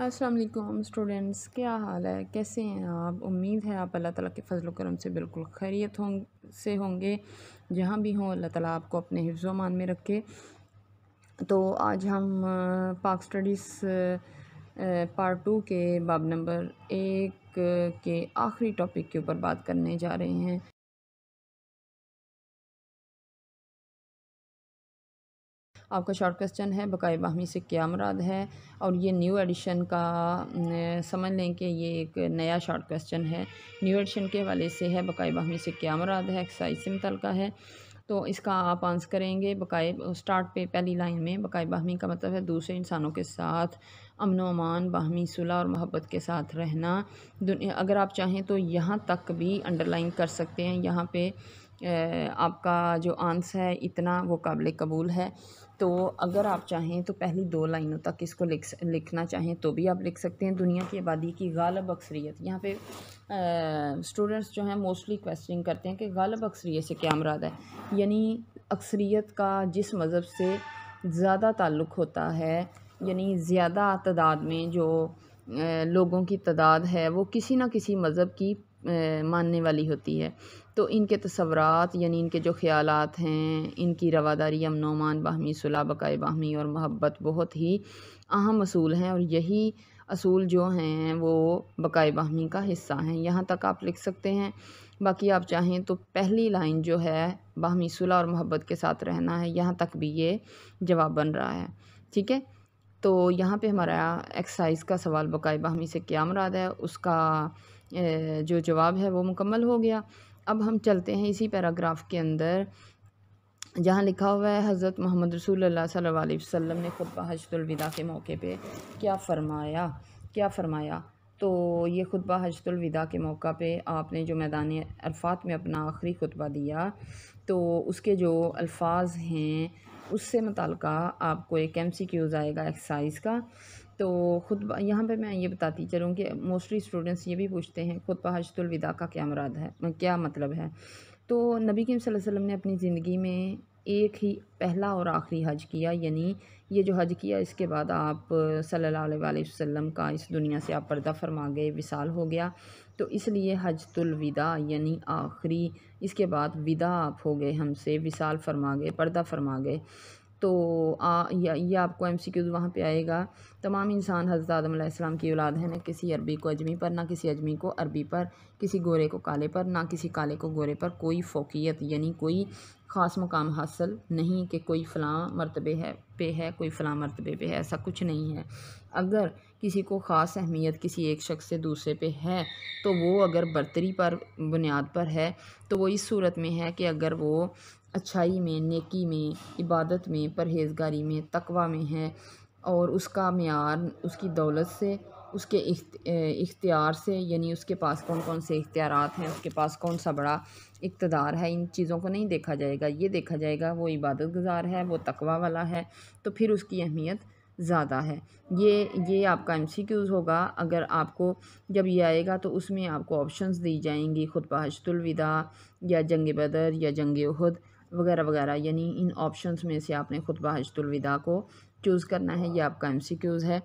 Aslam students क्या हाल है कैसे हैं आप उम्मीद है आप अल्लाह ताला के फजल करम से बिल्कुल खैरियत हों से होंगे जहाँ भी हों अल्लाह ताला आपको अपने हिफ्ज़ मान में रखे तो आज हम पाक स्टडीज़ पार्ट टू के बाब नंबर एक के आखिरी टॉपिक के ऊपर बात करने जा रहे हैं आपका शॉर्ट क्वेश्चन है बकाए बाहमी से क्या मराद है और ये न्यू एडिशन का समझ लें कि ये एक नया शॉर्ट क्वेश्चन है न्यू एडिशन के हवाले से है बकाए बाहमी से क्या मराद है एक्साइज से मुतल है तो इसका आप आंसर करेंगे बकाए स्टार्ट पे पहली लाइन में बकाए बाहमी का मतलब है दूसरे इंसानों के साथ अमन अमान बाहमी सुलह और मोहब्बत के साथ रहना अगर आप चाहें तो यहाँ तक भी अंडरलाइन कर सकते हैं यहाँ पे आपका जो आंस है इतना वो काबिल कबूल है तो अगर आप चाहें तो पहली दो लाइनों तक इसको लिख लिखना चाहें तो भी आप लिख सकते हैं दुनिया की आबादी की गालब अक्सरीत यहाँ पे स्टूडेंट्स जो हैं मोस्टली क्वेश्चन करते हैं कि गालब अक्सरीत से क्या मराद है यानी अक्सरीत का जिस मज़हब से ज़्यादा ताल्लुक़ होता है यानी ज़्यादा तादाद में जो लोगों की तादाद है वो किसी ना किसी मज़हब की मानने वाली होती है तो इनके तस्वरत यानी इनके जो ख्याल हैं इनकी रवादारी अमन वमान बाहमी सुलह बकाए बाहमी और मोहब्बत बहुत ही अहम असूल हैं और यही असूल जो हैं वो बकाए बाहमी का हिस्सा हैं यहाँ तक आप लिख सकते हैं बाकी आप चाहें तो पहली लाइन जो है बाहमी सुलह और मोहब्बत के साथ रहना है यहाँ तक भी ये जवाब बन रहा है ठीक है तो यहाँ पे हमारा एक्सरसाइज का सवाल बकाए बाहमी से क्या मराद है उसका जो जवाब है वो मुकम्मल हो गया अब हम चलते हैं इसी पैराग्राफ के अंदर जहाँ लिखा हुआ है हज़रत मोहम्मद रसूल सल्लल्लाहु अलैहि वसल्लम ने खुतबा हजतुलविदा के मौके पे क्या फ़रमाया क्या फ़रमाया तो ये खुतबा हजतुलविदा के मौका पे आपने जो मैदान अरफात में अपना आखिरी खुतबा दिया तो उसके जो अल्फाज हैं उससे मुतल आपको एक एम सी क्यूज़ आएगा एक्सरसाइज का तो खुद यहाँ पे मैं ये बताती चलूँ कि मोस्टली स्टूडेंट्स ये भी पूछते हैं खुद हजतुलविदा का क्या मुराद है क्या मतलब है तो नबी करीम वसल्लम ने अपनी ज़िंदगी में एक ही पहला और आखिरी हज किया यानी ये जो हज किया इसके बाद आप सल्लल्लाहु अलैहि वसल्लम का इस दुनिया से आप पर्दा फरमा गए विसाल हो गया तो इसलिए हज तुलविदा यानी आखिरी इसके बाद विदा आप हो गए हमसे विसाल फरमा गए पर्दा फरमा गए तो आ, या, या आपको एम सी क्यूज़ वहाँ पर आएगा तमाम इंसान हज़रत आदम की औलाद है ना किसी अरबी को अजमी पर ना किसी अजमी को अरबी पर किसी गोरे को काले पर ना किसी काले को गोरे पर कोई फोकियत यानी कोई ख़ास मकाम हासिल नहीं कि कोई फ़लाँ मरतबे है पे है कोई फ़लाँ मरतबे पे है ऐसा कुछ नहीं है अगर किसी को ख़ास अहमियत किसी एक शख्स से दूसरे पे है तो वो अगर बर्तरी पर बुनियाद पर है तो वो इस सूरत में है कि अगर वो अच्छाई में नेकी में इबादत में परहेज़गारी में तकवा में है और उसका मैार उसकी दौलत से उसके इख्तियार से यानी उसके पास कौन कौन से इख्तियार हैं उसके पास कौन सा बड़ा इकतदार है इन चीज़ों को नहीं देखा जाएगा ये देखा जाएगा वो इबादत गुजार है वो तकवा वाला है तो फिर उसकी अहमियत ज़्यादा है ये ये आपका एम सी क्यूज़ होगा अगर आपको जब ये आएगा तो उसमें आपको ऑप्शंस दी जाएंगी ख़ुद हजतुलविदा या जंग बदर या जंग उहद वगैरह वगैरह यानी इन ऑप्शंस में से आपने खुतबा हजतुलविदा को चूज़ करना है ये आपका एम है